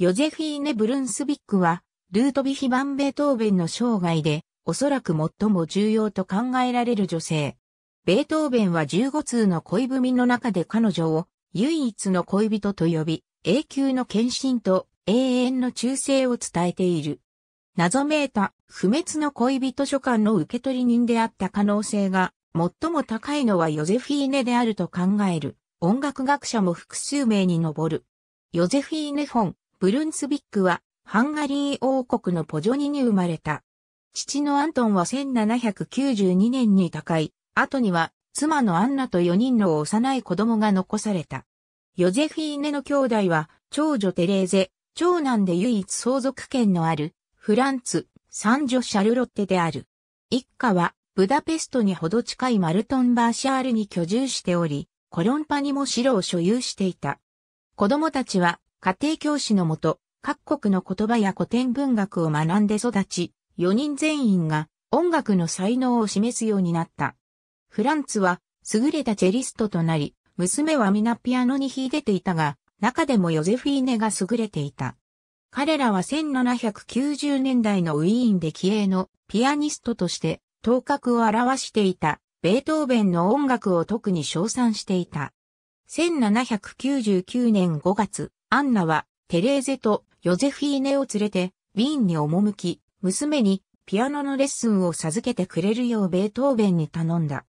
ヨゼフィーネ・ブルンスビックは、ルートヴィヒンベートーベンの生涯で、おそらく最も重要と考えられる女性。ベートーベンは15通の恋文の中で彼女を唯一の恋人と呼び、永久の献身と永遠の忠誠を伝えている。謎めいた不滅の恋人書簡の受取人であった可能性が最も高いのはヨゼフィーネであると考える音楽学者も複数名に上る。ヨゼフィーネ・本。ブルンツビックは、ハンガリー王国のポジョニに生まれた。父のアントンは1792年に他界、後には妻のアンナと4人の幼い子供が残された。ヨゼフィーネの兄弟は、長女テレーゼ、長男で唯一相続権のある、フランツ、三女シャルロッテである。一家は、ブダペストにほど近いマルトンバーシャールに居住しており、コロンパにも城を所有していた。子供たちは、家庭教師のもと、各国の言葉や古典文学を学んで育ち、4人全員が音楽の才能を示すようになった。フランツは優れたチェリストとなり、娘は皆ピアノに秀でていたが、中でもヨゼフィーネが優れていた。彼らは1790年代のウィーンで気鋭のピアニストとして頭角を表していたベートーベンの音楽を特に称賛していた。1799年5月、アンナはテレーゼとヨゼフィーネを連れてウィーンに赴き、娘にピアノのレッスンを授けてくれるようベートーベンに頼んだ。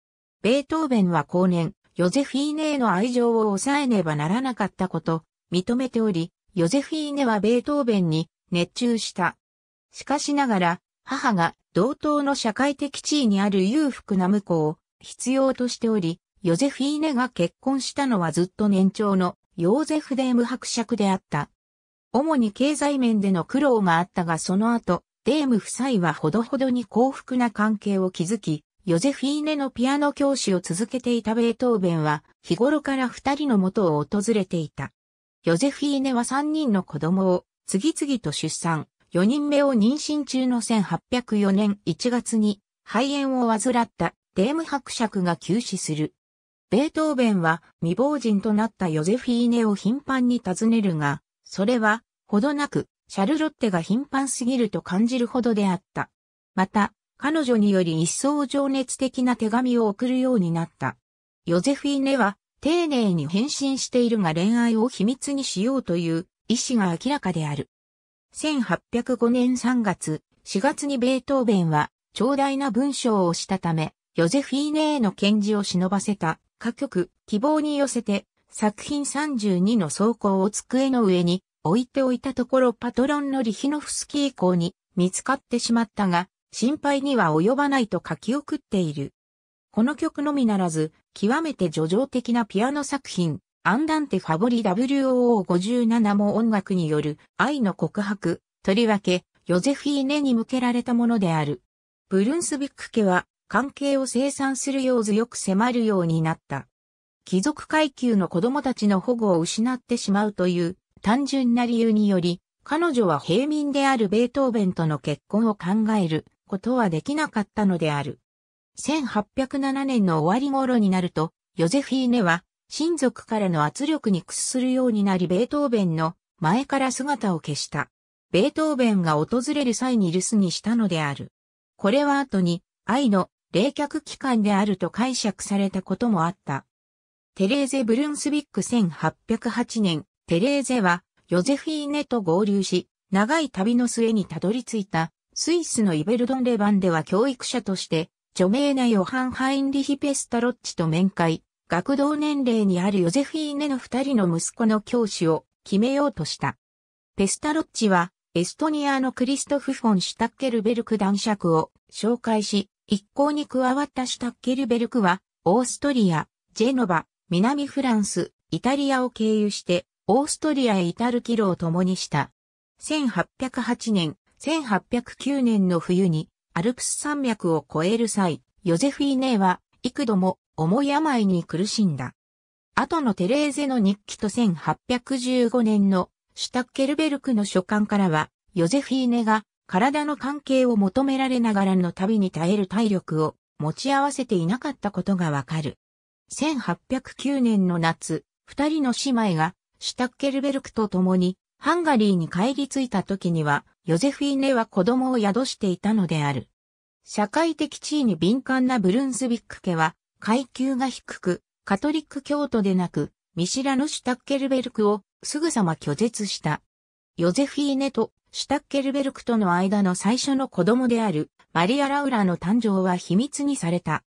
ベートーベンは後年、ヨゼフィーネへの愛情を抑えねばならなかったこと、認めており、ヨゼフィーネはベートーベンに熱中した。しかしながら、母が同等の社会的地位にある裕福な婿を必要としており、ヨゼフィーネが結婚したのはずっと年長のヨーゼフ・デーム伯爵であった。主に経済面での苦労があったがその後、デーム夫妻はほどほどに幸福な関係を築き、ヨゼフィーネのピアノ教師を続けていたベートーベンは、日頃から二人の元を訪れていた。ヨゼフィーネは三人の子供を次々と出産、四人目を妊娠中の1804年1月に肺炎を患ったデーム伯爵が急死する。ベートーベンは未亡人となったヨゼフィーネを頻繁に尋ねるが、それは、ほどなく、シャルロッテが頻繁すぎると感じるほどであった。また、彼女により一層情熱的な手紙を送るようになった。ヨゼフィーネは、丁寧に返信しているが恋愛を秘密にしようという意思が明らかである。1805年3月、4月にベートーベンは、長大な文章をしたため、ヨゼフィーネへの献事を忍ばせた歌曲、希望に寄せて、作品32の草稿を机の上に置いておいたところパトロンのリヒノフスキー校に見つかってしまったが、心配には及ばないと書き送っている。この曲のみならず、極めて叙情的なピアノ作品、アンダンテ・ファボリ WOO57 も音楽による愛の告白、とりわけ、ヨゼフィーネに向けられたものである。ブルンスビック家は関係を生産するよう強く迫るようになった。貴族階級の子供たちの保護を失ってしまうという単純な理由により、彼女は平民であるベートーベンとの結婚を考えることはできなかったのである。1807年の終わり頃になると、ヨゼフィーネは親族からの圧力に屈するようになりベートーベンの前から姿を消した。ベートーベンが訪れる際に留守にしたのである。これは後に愛の冷却期間であると解釈されたこともあった。テレーゼ・ブルンスビック1808年、テレーゼはヨゼフィーネと合流し、長い旅の末にたどり着いたスイスのイベルドン・レバンでは教育者として著名なヨハン・ハインリヒ・ペスタロッチと面会、学童年齢にあるヨゼフィーネの二人の息子の教師を決めようとした。ペスタロッチはエストニアのクリストフ・フォン・シュタッケルベルク男爵を紹介し、一行に加わったシュタッケルベルクは、オーストリア、ジェノバ、南フランス、イタリアを経由して、オーストリアへ至る帰路を共にした。1808年、1809年の冬に、アルプス山脈を越える際、ヨゼフィーネは、幾度も重い病に苦しんだ。後のテレーゼの日記と1815年のシュタッケルベルクの書簡からは、ヨゼフィーネが体の関係を求められながらの旅に耐える体力を持ち合わせていなかったことがわかる。1809年の夏、二人の姉妹がシュタッケルベルクと共にハンガリーに帰り着いた時には、ヨゼフィーネは子供を宿していたのである。社会的地位に敏感なブルンスビック家は、階級が低く、カトリック教徒でなく、見知らぬシュタッケルベルクをすぐさま拒絶した。ヨゼフィーネとシュタッケルベルクとの間の最初の子供であるマリア・ラウラの誕生は秘密にされた。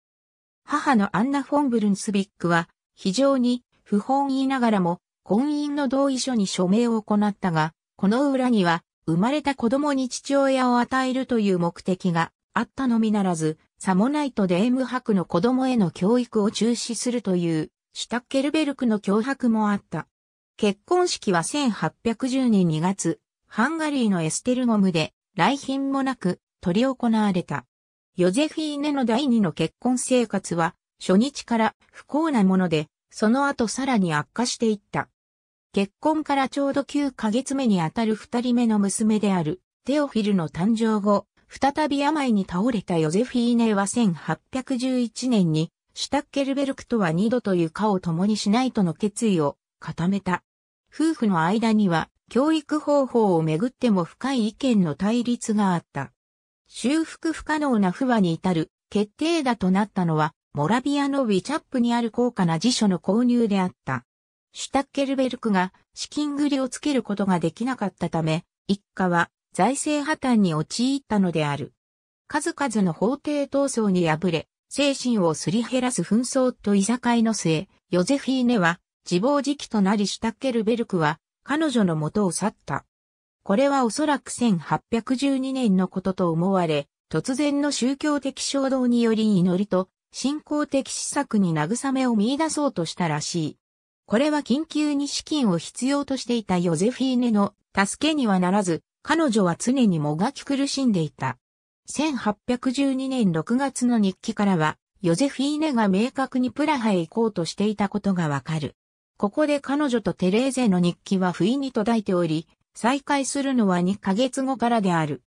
母のアンナ・フォンブルンスビックは非常に不本意ながらも婚姻の同意書に署名を行ったが、この裏には生まれた子供に父親を与えるという目的があったのみならず、サモナイトでエム博の子供への教育を中止するというシュタッケルベルクの脅迫もあった。結婚式は1810年2月、ハンガリーのエステルゴムで、来賓もなく、取り行われた。ヨゼフィーネの第二の結婚生活は、初日から不幸なもので、その後さらに悪化していった。結婚からちょうど9ヶ月目にあたる二人目の娘である、テオフィルの誕生後、再び病に倒れたヨゼフィーネは1811年に、シュタッケルベルクとは二度と床を共にしないとの決意を固めた。夫婦の間には教育方法をめぐっても深い意見の対立があった。修復不可能な不和に至る決定打となったのは、モラビアのウィチャップにある高価な辞書の購入であった。シュタッケルベルクが資金繰りをつけることができなかったため、一家は財政破綻に陥ったのである。数々の法廷闘争に敗れ、精神をすり減らす紛争といさかいの末、ヨゼフィーネは自暴自棄となりシュタッケルベルクは彼女の元を去った。これはおそらく1812年のことと思われ、突然の宗教的衝動により祈りと信仰的施策に慰めを見出そうとしたらしい。これは緊急に資金を必要としていたヨゼフィーネの助けにはならず、彼女は常にもがき苦しんでいた。1812年6月の日記からは、ヨゼフィーネが明確にプラハへ行こうとしていたことがわかる。ここで彼女とテレーゼの日記は不意に途絶えており、再会するのは2ヶ月後からである。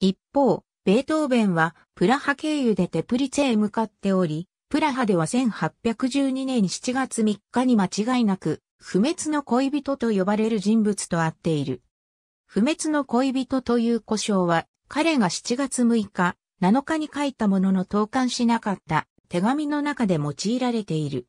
一方、ベートーベンはプラハ経由でテプリツェへ向かっており、プラハでは1812年7月3日に間違いなく、不滅の恋人と呼ばれる人物と会っている。不滅の恋人という故障は、彼が7月6日、7日に書いたものの投函しなかった手紙の中で用いられている。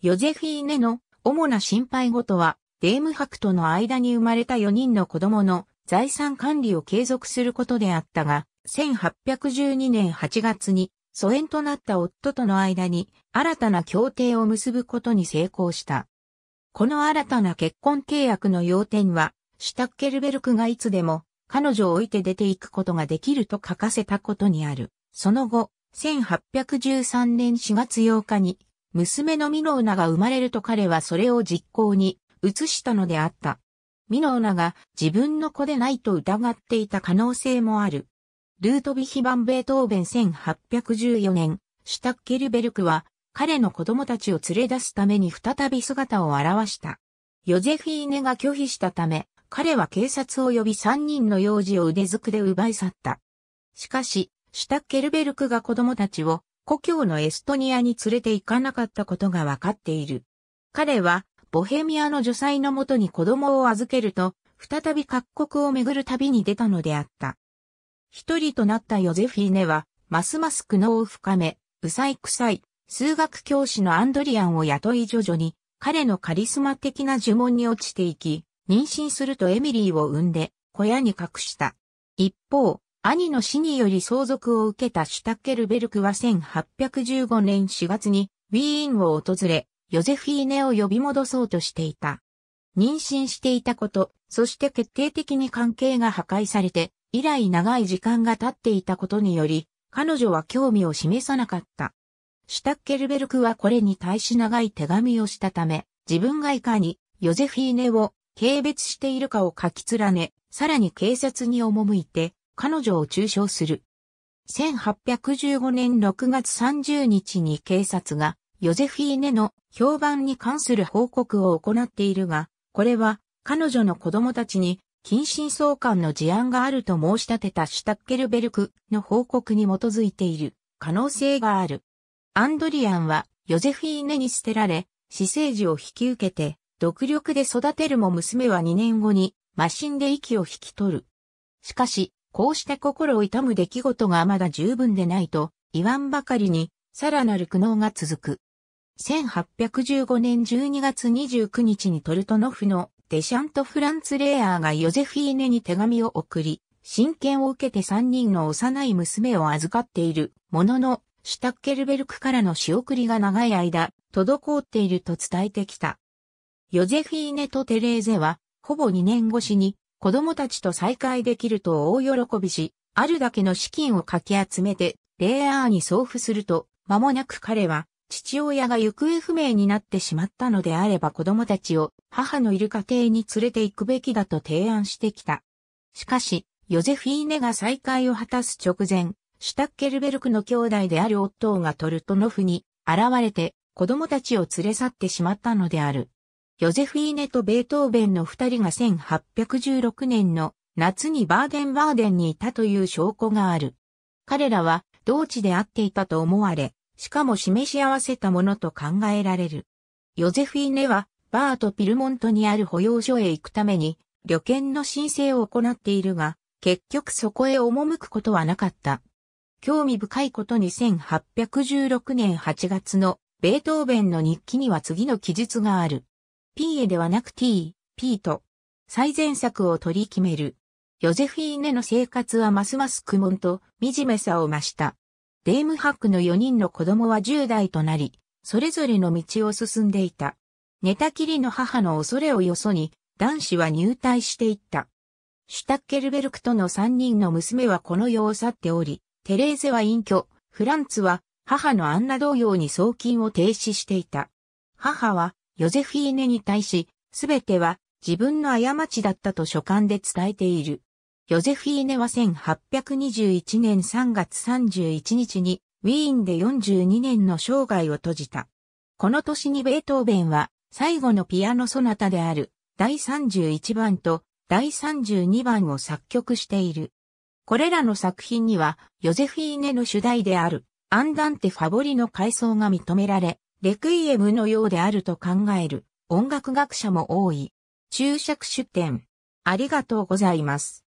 ヨゼフィーネの主な心配事は、デーム博との間に生まれた4人の子供の財産管理を継続することであったが、1812年8月に疎遠となった夫との間に新たな協定を結ぶことに成功した。この新たな結婚契約の要点は、シュタッケルベルクがいつでも彼女を置いて出ていくことができると書かせたことにある。その後、1813年4月8日に娘のミノーナが生まれると彼はそれを実行に移したのであった。ミノーナが自分の子でないと疑っていた可能性もある。ルートビヒバンベートーベン1814年、シュタッケルベルクは彼の子供たちを連れ出すために再び姿を現した。ヨゼフィーネが拒否したため、彼は警察を呼び3人の幼児を腕づくで奪い去った。しかし、シュタッケルベルクが子供たちを故郷のエストニアに連れて行かなかったことがわかっている。彼は、ボヘミアの女妻のもとに子供を預けると、再び各国を巡る旅に出たのであった。一人となったヨゼフィーネは、ますます苦悩を深め、うさいくさい、数学教師のアンドリアンを雇い徐々に、彼のカリスマ的な呪文に落ちていき、妊娠するとエミリーを産んで、小屋に隠した。一方、兄の死により相続を受けたシュタッケルベルクは1815年4月にウィーンを訪れ、ヨゼフィーネを呼び戻そうとしていた。妊娠していたこと、そして決定的に関係が破壊されて、以来長い時間が経っていたことにより、彼女は興味を示さなかった。シュタッケルベルクはこれに対し長い手紙をしたため、自分がいかにヨゼフィーネを軽蔑しているかを書き連ね、さらに警察に赴いて、彼女を中傷する。1815年6月30日に警察がヨゼフィーネの評判に関する報告を行っているが、これは彼女の子供たちに近親相関の事案があると申し立てたシュタッケルベルクの報告に基づいている可能性がある。アンドリアンはヨゼフィーネに捨てられ、死生児を引き受けて、独力で育てるも娘は2年後に、マシンで息を引き取る。しかし、こうして心を痛む出来事がまだ十分でないと言わんばかりに、さらなる苦悩が続く。1815年12月29日にトルトノフのデシャント・フランツ・レイアーがヨゼフィーネに手紙を送り、親権を受けて3人の幼い娘を預かっているものの、シュタッケルベルクからの仕送りが長い間、滞っていると伝えてきた。ヨゼフィーネとテレーゼは、ほぼ2年越しに子供たちと再会できると大喜びし、あるだけの資金をかき集めて、レイアーに送付すると、間もなく彼は、父親が行方不明になってしまったのであれば子供たちを母のいる家庭に連れて行くべきだと提案してきた。しかし、ヨゼフィーネが再会を果たす直前、シュタッケルベルクの兄弟である夫がトルトノフに現れて子供たちを連れ去ってしまったのである。ヨゼフィーネとベートーベンの二人が1816年の夏にバーデンバーデンにいたという証拠がある。彼らは同地で会っていたと思われ、しかも示し合わせたものと考えられる。ヨゼフィーネはバーとピルモントにある保養所へ行くために旅券の申請を行っているが、結局そこへ赴くことはなかった。興味深いことに1816年8月のベートーベンの日記には次の記述がある。P へではなく T、P と、最善策を取り決める。ヨゼフィーネの生活はますます苦悶と惨めさを増した。デームハックの4人の子供は10代となり、それぞれの道を進んでいた。寝たきりの母の恐れをよそに、男子は入隊していった。シュタッケルベルクとの3人の娘はこの世を去っており、テレーゼは隠居、フランツは母のアンナ同様に送金を停止していた。母はヨゼフィーネに対し、すべては自分の過ちだったと書簡で伝えている。ヨゼフィーネは1821年3月31日にウィーンで42年の生涯を閉じた。この年にベートーベンは最後のピアノソナタである第31番と第32番を作曲している。これらの作品にはヨゼフィーネの主題であるアンダンテ・ファボリの回想が認められ、レクイエムのようであると考える音楽学者も多い。注釈出典。ありがとうございます。